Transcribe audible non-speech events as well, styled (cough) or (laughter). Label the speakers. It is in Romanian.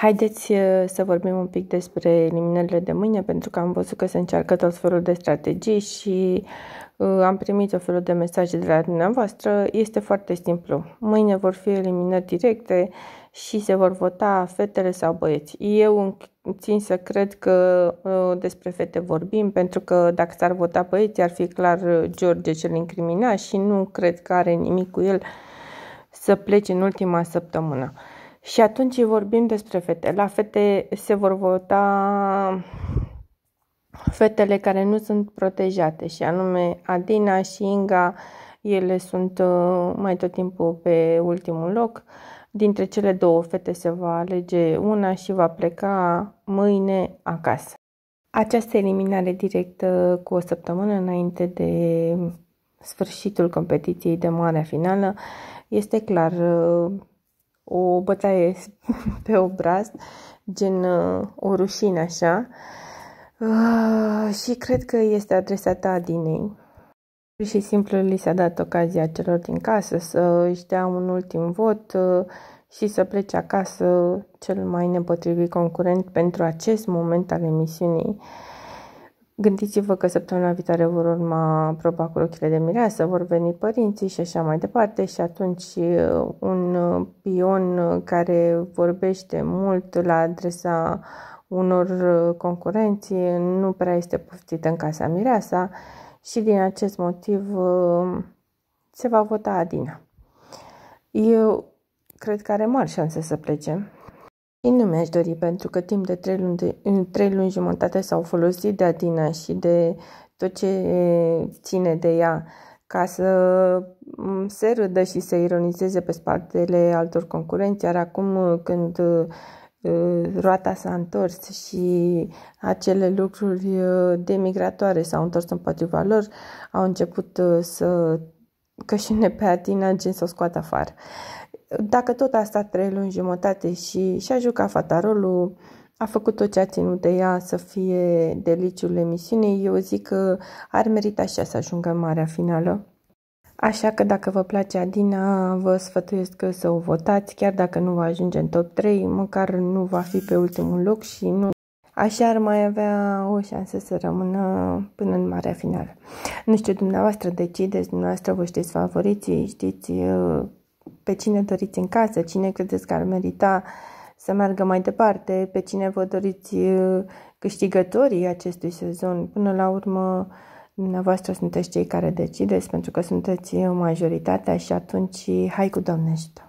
Speaker 1: Haideți eh, să vorbim un pic despre eliminările de mâine, pentru că am văzut că se încearcă tot felul de strategii și eh, am primit tot felul de mesaje de la dumneavoastră. Este foarte simplu. Mâine vor fi eliminări directe și se vor vota fetele sau băieți. Eu țin să cred că eh, despre fete vorbim, pentru că dacă s-ar vota băieți, ar fi clar George cel incriminat și nu cred că are nimic cu el să plece în ultima săptămână. Și atunci vorbim despre fete. La fete se vor vota fetele care nu sunt protejate și anume Adina și Inga, ele sunt uh, mai tot timpul pe ultimul loc. Dintre cele două fete se va alege una și va pleca mâine acasă. Această eliminare directă cu o săptămână înainte de sfârșitul competiției de marea finală este clar uh, o bătaie (laughs) pe obraz, gen uh, o rușine așa. Uh, și cred că este adresată Adinei. Pur și simplu li s-a dat ocazia celor din casă să își dea un ultim vot uh, și să plece acasă cel mai nepotrivit concurent pentru acest moment al emisiunii. Gândiți-vă că săptămâna viitoare vor urma proba cu rochile de mireasă, vor veni părinții și așa mai departe și atunci uh, un uh, pion uh, care vorbește mult la adresa unor concurenți nu prea este poftit în casa mireasa și din acest motiv se va vota Adina. Eu cred că are mari șanse să plece nu mi-aș dori, pentru că timp de trei luni, de, trei luni jumătate s-au folosit de Adina și de tot ce ține de ea ca să mm, se râdă și să ironizeze pe spatele altor concurenți, iar acum uh, când uh, uh, roata s-a întors și acele lucruri demigratoare s-au întors împotriva lor, au început să ne pe Atina, gen să o scoată afară. Dacă tot a stat trei luni jumătate și și-a jucat fata rolul, a făcut tot ce a ținut de ea să fie deliciul emisiunii, eu zic că ar merita așa să ajungă în marea finală. Așa că dacă vă place Adina, vă sfătuiesc să o votați, chiar dacă nu va ajunge în top 3, măcar nu va fi pe ultimul loc și nu Așa ar mai avea o șansă să rămână până în marea finală. Nu știu, dumneavoastră decideți, dumneavoastră vă știți favoriții, știți uh, pe cine doriți în casă, cine credeți că ar merita să meargă mai departe, pe cine vă doriți uh, câștigătorii acestui sezon. Până la urmă, dumneavoastră sunteți cei care decideți pentru că sunteți majoritatea și atunci hai cu Doamne ajută!